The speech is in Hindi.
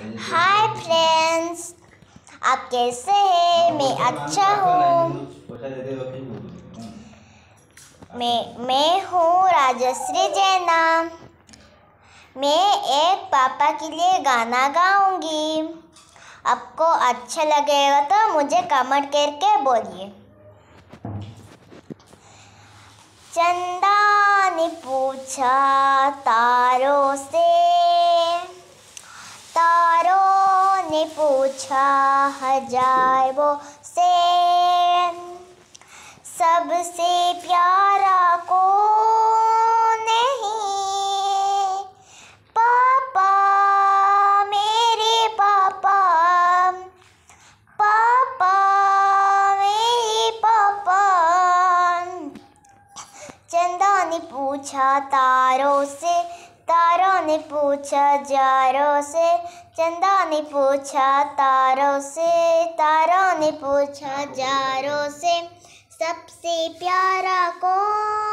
हाय फ्रेंड्स आप कैसे हैं मैं अच्छा हूँ मैं मैं हूँ राजश्री जैना मैं एक पापा के लिए गाना गाऊंगी आपको अच्छा लगेगा तो मुझे कमेंट करके बोलिए चंदा ने पूछा तारों से पूछा हजार वो से सबसे प्यारा को नहीं पापा मेरे पापा पापा पापा पूछा तारों से ने पूछा जारों से चंदा ने पूछा तारों से तारों ने पूछा जारों से सबसे प्यारा कौन